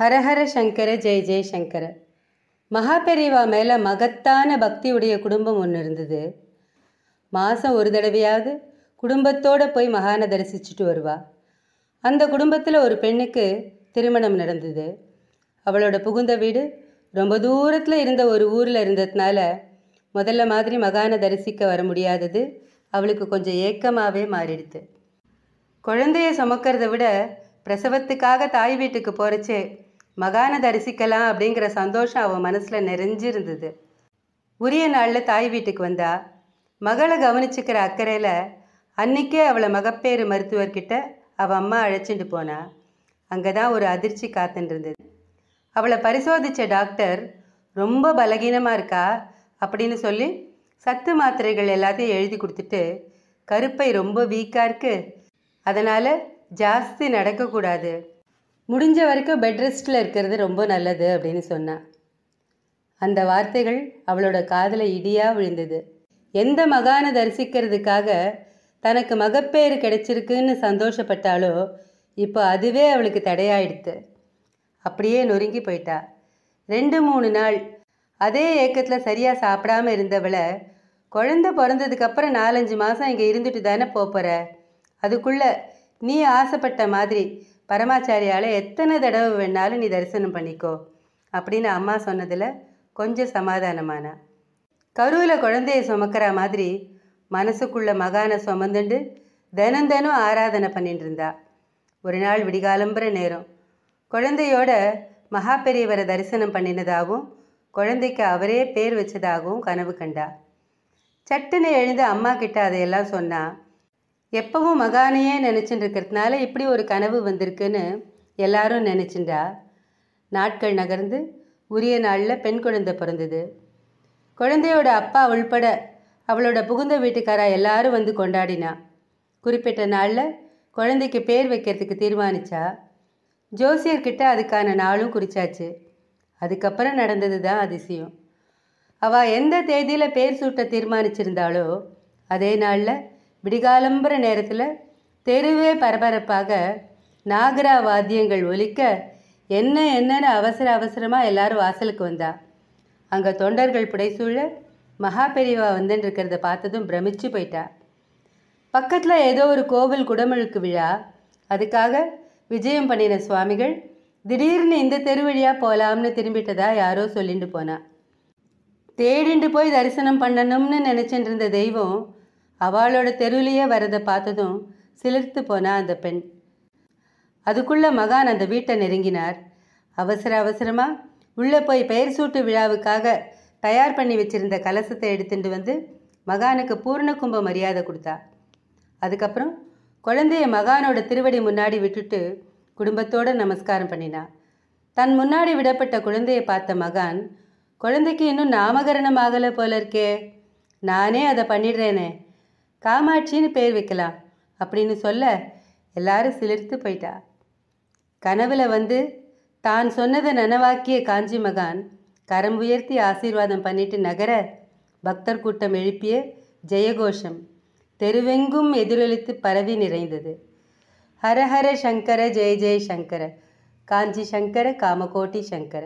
ஹரஹர சங்கர ஜெய் ஜெய் மகாபெரிவா மேலே மகத்தான பக்தியுடைய குடும்பம் ஒன்று இருந்தது மாதம் ஒரு தடவையாவது குடும்பத்தோடு போய் மகானை தரிசிச்சுட்டு வருவா அந்த குடும்பத்தில் ஒரு பெண்ணுக்கு திருமணம் நடந்தது அவளோட புகுந்த வீடு ரொம்ப தூரத்தில் இருந்த ஒரு ஊரில் இருந்ததுனால முதல்ல மாதிரி மகானை தரிசிக்க வர முடியாதது அவளுக்கு கொஞ்சம் ஏக்கமாகவே மாறிடுது குழந்தைய சுமக்கிறத விட பிரசவத்துக்காக தாய் வீட்டுக்கு போகிறச்சே மகானை தரிசிக்கலாம் அப்படிங்கிற சந்தோஷம் அவன் மனசில் நிறைஞ்சிருந்தது உரிய நாளில் தாய் வீட்டுக்கு வந்தா மகளை கவனிச்சுக்கிற அக்கறையில் அன்னைக்கே அவளை மகப்பேறு மருத்துவர்கிட்ட அவள் அம்மா அழைச்சிட்டு போனா அங்கே தான் ஒரு அதிர்ச்சி காத்துருந்தது அவளை பரிசோதித்த டாக்டர் ரொம்ப பலகீனமாக இருக்கா அப்படின்னு சொல்லி சத்து மாத்திரைகள் எல்லாத்தையும் எழுதி கொடுத்துட்டு கருப்பை ரொம்ப வீக்காக இருக்குது அதனால் ஜாஸ்தி நடக்கக்கூடாது முடிஞ்ச வரைக்கும் பெட் ரெஸ்ட்டில் இருக்கிறது ரொம்ப நல்லது அப்படின்னு சொன்னான் அந்த வார்த்தைகள் அவளோட காதில் இடியாக விழுந்தது எந்த மகானை தரிசிக்கிறதுக்காக தனக்கு மகப்பேறு கிடைச்சிருக்குன்னு சந்தோஷப்பட்டாலோ இப்போ அதுவே அவளுக்கு தடையாயிடுத்து அப்படியே நொறுங்கி போயிட்டா ரெண்டு மூணு நாள் அதே ஏக்கத்தில் சரியாக சாப்பிடாம இருந்தவளை குழந்த பிறந்ததுக்கப்புறம் நாலஞ்சு மாதம் இங்கே இருந்துட்டு தானே போகிற அதுக்குள்ளே நீ ஆசைப்பட்ட மாதிரி பரமாச்சாரியால் எத்தனை தடவை வேணாலும் நீ தரிசனம் பண்ணிக்கோ அப்படின்னு அம்மா சொன்னதில் கொஞ்சம் சமாதானமானா கருவில் குழந்தையை சுமக்கிற மாதிரி மனசுக்குள்ள மகானை சுமந்துண்டு தினம் தினம் ஆராதனை பண்ணிட்டு இருந்தா ஒரு நாள் விடிகாலம்புற நேரம் குழந்தையோட மகா பெரியவரை தரிசனம் பண்ணினதாகவும் குழந்தைக்கு அவரே பேர் வச்சதாகவும் கனவு கண்டா சட்டுன்னு எழுந்து அம்மா கிட்ட அதையெல்லாம் சொன்னா எப்பவும் மகானையே நினச்சிட்டு இருக்கிறதுனால இப்படி ஒரு கனவு வந்திருக்குன்னு எல்லாரும் நினச்சிண்டா நாட்கள் நகர்ந்து உரிய நாளில் பெண் குழந்தை பிறந்தது குழந்தையோட அப்பா உள்பட அவளோட புகுந்த வீட்டுக்காரா எல்லாரும் வந்து கொண்டாடினா குறிப்பிட்ட நாளில் குழந்தைக்கு பேர் வைக்கிறதுக்கு தீர்மானிச்சா ஜோசியர்கிட்ட அதுக்கான நாளும் குறிச்சாச்சு அதுக்கப்புறம் நடந்தது தான் அதிசயம் அவள் எந்த தேதியில் பேர் சூட்ட தீர்மானிச்சிருந்தாலோ அதே நாளில் விடிகாலம்புற நேரத்தில் தெருவே பரபரப்பாக நாகரா வாத்தியங்கள் ஒலிக்க என்ன என்னன்னு அவசர அவசரமாக எல்லாரும் வாசலுக்கு வந்தா அங்கே தொண்டர்கள் புடைசூழ மகா பெரியவா வந்துன்னு இருக்கிறத பார்த்ததும் பிரமிச்சு போயிட்டா பக்கத்தில் ஏதோ ஒரு கோவில் குடமுழுக்கு விழா அதுக்காக விஜயம் பண்ணின சுவாமிகள் திடீர்னு இந்த தெரு வழியாக போகலாம்னு திரும்பிட்டதா யாரோ சொல்லிட்டு போனா தேடிண்டு போய் தரிசனம் பண்ணணும்னு நினச்சிட்டு இருந்த தெய்வம் அவளோட தெருவிலேயே வரதை பார்த்ததும் சிலிர்த்து போனா அந்த பெண் அதுக்குள்ள மகான் அந்த வீட்டை நெருங்கினார் அவசர அவசரமாக உள்ளே போய் பெயர் சூட்டு விழாவுக்காக தயார் பண்ணி வச்சிருந்த கலசத்தை எடுத்துட்டு வந்து மகானுக்கு பூர்ண கும்ப மரியாதை கொடுத்தா அதுக்கப்புறம் குழந்தைய மகானோட திருவடி முன்னாடி விட்டுட்டு குடும்பத்தோடு நமஸ்காரம் பண்ணினா தன் முன்னாடி விடப்பட்ட குழந்தையை பார்த்த மகான் குழந்தைக்கு இன்னும் நாமகரணம் ஆகலை போல இருக்கே நானே அதை பண்ணிடுறேனே காமாட்சின்னு பேர் வைக்கலாம் அப்படின்னு சொல்ல எல்லாரும் சிலிர்த்து போயிட்டா கனவுல வந்து தான் சொன்னதை நனவாக்கிய காஞ்சி மகான் கரம் உயர்த்தி ஆசீர்வாதம் பண்ணிட்டு நகர பக்தர் கூட்டம் எழுப்பிய ஜெயகோஷம் தெருவெங்கும் எதிரொலித்து பரவி நிறைந்தது ஹரஹர சங்கர ஜெய ஜெய சங்கர காஞ்சி சங்கர காமகோட்டி சங்கர